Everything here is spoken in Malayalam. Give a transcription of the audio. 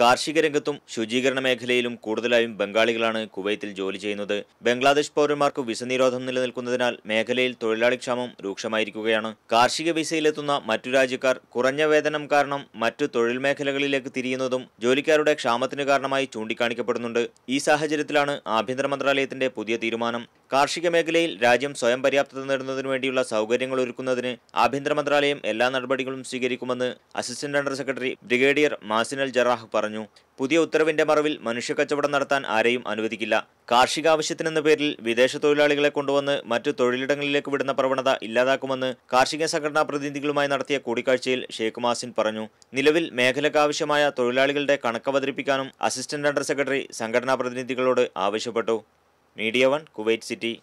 കാർഷിക രംഗത്തും ശുചീകരണ മേഖലയിലും കൂടുതലായും ബംഗാളികളാണ് കുവൈത്തിൽ ജോലി ചെയ്യുന്നത് ബംഗ്ലാദേശ് പൗരന്മാർക്ക് വിസ നിരോധം നിലനിൽക്കുന്നതിനാൽ മേഖലയിൽ ക്ഷാമം രൂക്ഷമായിരിക്കുകയാണ് കാർഷിക വിസയിലെത്തുന്ന മറ്റു രാജ്യക്കാർ കുറഞ്ഞ വേതനം കാരണം മറ്റു തൊഴിൽ മേഖലകളിലേക്ക് തിരിയുന്നതും ജോലിക്കാരുടെ ക്ഷാമത്തിന് കാരണമായി ചൂണ്ടിക്കാണിക്കപ്പെടുന്നുണ്ട് ഈ സാഹചര്യത്തിലാണ് ആഭ്യന്തര മന്ത്രാലയത്തിന്റെ പുതിയ തീരുമാനം കാർഷിക മേഖലയിൽ രാജ്യം സ്വയം പര്യാപ്തത നേടുന്നതിനു വേണ്ടിയുള്ള സൗകര്യങ്ങൾ ഒരുക്കുന്നതിന് ആഭ്യന്തര മന്ത്രാലയം എല്ലാ നടപടികളും സ്വീകരിക്കുമെന്ന് അസിസ്റ്റന്റ് അണ്ടർ സെക്രട്ടറി ബ്രിഗേഡിയർ മാസിനൽ ജറാഹ് പറഞ്ഞു പുതിയ ഉത്തരവിന്റെ മറവിൽ മനുഷ്യക്കച്ചവടം നടത്താൻ ആരെയും അനുവദിക്കില്ല കാർഷിക ആവശ്യത്തിനെന്ന പേരിൽ വിദേശ തൊഴിലാളികളെ കൊണ്ടുവന്ന് മറ്റു തൊഴിലിടങ്ങളിലേക്ക് വിടുന്ന പ്രവണത ഇല്ലാതാക്കുമെന്ന് കാർഷിക സംഘടനാ പ്രതിനിധികളുമായി നടത്തിയ കൂടിക്കാഴ്ചയിൽ ഷെയ്ഖ് മാസിൻ പറഞ്ഞു നിലവിൽ മേഖലയ്ക്കാവശ്യമായ തൊഴിലാളികളുടെ അവതരിപ്പിക്കാനും അസിസ്റ്റന്റ് അണ്ടർ സെക്രട്ടറി സംഘടനാ പ്രതിനിധികളോട് ആവശ്യപ്പെട്ടു Media 1 Kuwait City